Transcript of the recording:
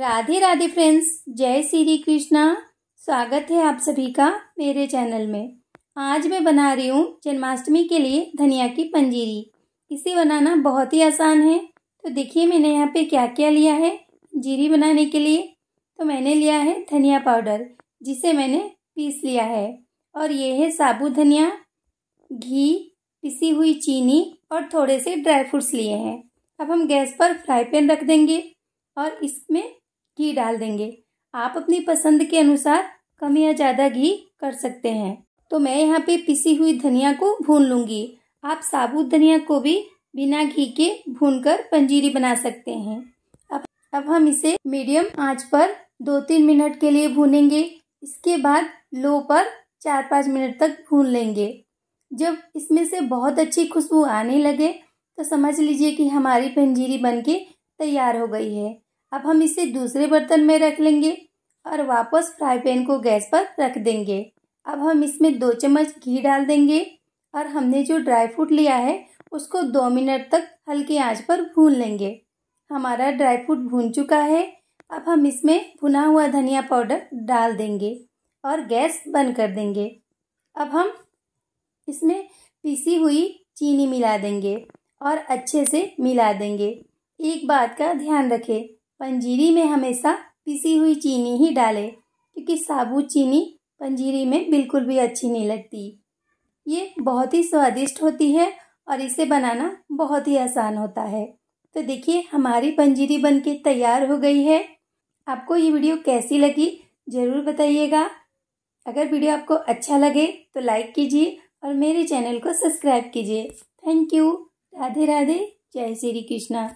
Radhe Radhe friends जय श्री कृष्णा स्वागत है आप सभी का मेरे चैनल में आज मैं बना रही हूँ जन्माष्टमी के लिए धनिया की पंजीरी इसे बनाना बहुत ही आसान है तो देखिए मैंने यहाँ पे क्या क्या लिया है जीरी बनाने के लिए तो मैंने लिया है धनिया पाउडर जिसे मैंने पीस लिया है और ये है साबुत धनिया घी पिसी हुई चीनी और थोड़े से ड्राई फ्रूट्स लिए हैं अब हम गैस पर फ्राई पैन रख देंगे और इसमें घी डाल देंगे आप अपनी पसंद के अनुसार कम या ज़्यादा घी कर सकते हैं तो मैं यहाँ पे पिसी हुई धनिया को भून लूंगी आप साबुत धनिया को भी बिना घी के भूनकर पंजीरी बना सकते हैं अब अब हम इसे मीडियम आंच पर दो तीन मिनट के लिए भूनेंगे इसके बाद लो पर चार पाँच मिनट तक भून लेंगे जब इसमें से बहुत अच्छी खुशबू आने लगे तो समझ लीजिए कि हमारी पंजीरी बनके तैयार हो गई है अब हम इसे दूसरे बर्तन में रख लेंगे और वापस फ्राई पैन को गैस पर रख देंगे अब हम इसमें दो चम्मच घी डाल देंगे और हमने जो ड्राई फ्रूट लिया है उसको दो मिनट तक हल्की आंच पर भून लेंगे हमारा ड्राई फ्रूट भून चुका है अब हम इसमें भुना हुआ धनिया पाउडर डाल देंगे और गैस बंद कर देंगे अब हम इसमें पिसी हुई चीनी मिला देंगे और अच्छे से मिला देंगे एक बात का ध्यान रखें पंजीरी में हमेशा पिसी हुई चीनी ही डालें क्योंकि साबुत चीनी पंजीरी में बिल्कुल भी अच्छी नहीं लगती ये बहुत ही स्वादिष्ट होती है और इसे बनाना बहुत ही आसान होता है तो देखिए हमारी पंजीरी बनके तैयार हो गई है आपको ये वीडियो कैसी लगी ज़रूर बताइएगा अगर वीडियो आपको अच्छा लगे तो लाइक कीजिए और मेरे चैनल को सब्सक्राइब कीजिए थैंक यू राधे राधे जय श्री कृष्णा